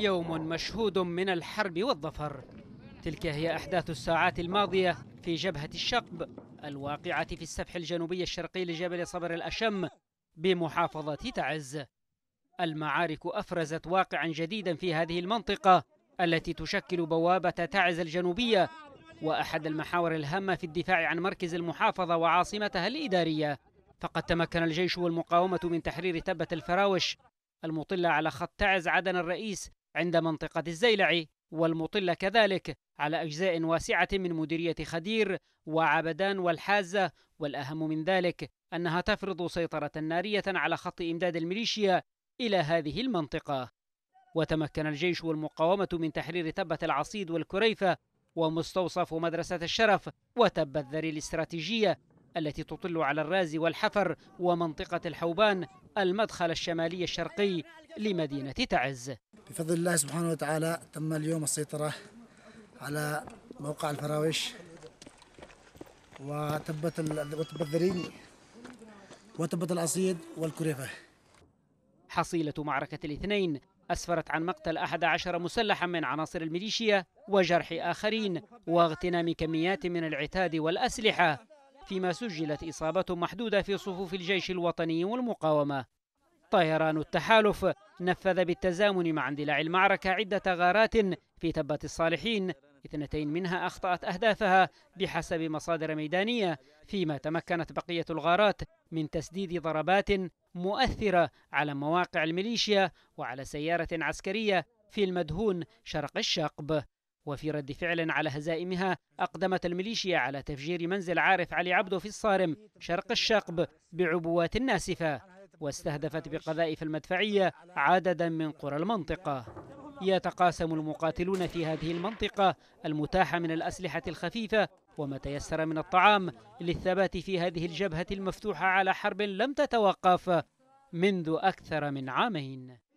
يوم مشهود من الحرب والظفر تلك هي أحداث الساعات الماضية في جبهة الشقب الواقعة في السفح الجنوبي الشرقي لجبل صبر الأشم بمحافظة تعز المعارك أفرزت واقعا جديدا في هذه المنطقة التي تشكل بوابة تعز الجنوبية وأحد المحاور الهامة في الدفاع عن مركز المحافظة وعاصمتها الإدارية فقد تمكن الجيش والمقاومة من تحرير تبة الفراوش المطلة على خط تعز عدن الرئيس عند منطقة الزيلع والمطلة كذلك على أجزاء واسعة من مديرية خدير وعبدان والحازة والأهم من ذلك أنها تفرض سيطرة نارية على خط إمداد الميليشيا إلى هذه المنطقة وتمكن الجيش والمقاومة من تحرير تبة العصيد والكريفة ومستوصف مدرسة الشرف وتبة ذري الاستراتيجية التي تطل على الرازي والحفر ومنطقة الحوبان المدخل الشمالي الشرقي لمدينة تعز بفضل الله سبحانه وتعالى تم اليوم السيطرة على موقع الفراوش وتبت وتبت الذريع وتبت الأصيد والكريفة حصيلة معركة الاثنين أسفرت عن مقتل 11 مسلحا من عناصر الميليشيا وجرح آخرين واغتنام كميات من العتاد والأسلحة فيما سجلت إصابة محدودة في صفوف الجيش الوطني والمقاومة طيران التحالف نفذ بالتزامن مع اندلاع المعركة عدة غارات في تبة الصالحين اثنتين منها أخطأت أهدافها بحسب مصادر ميدانية فيما تمكنت بقية الغارات من تسديد ضربات مؤثرة على مواقع الميليشيا وعلى سيارة عسكرية في المدهون شرق الشقب وفي رد فعل على هزائمها أقدمت الميليشيا على تفجير منزل عارف علي عبده في الصارم شرق الشقب بعبوات ناسفة واستهدفت بقذائف المدفعية عددا من قرى المنطقة يتقاسم المقاتلون في هذه المنطقة المتاحة من الأسلحة الخفيفة وما تيسر من الطعام للثبات في هذه الجبهة المفتوحة على حرب لم تتوقف منذ أكثر من عامين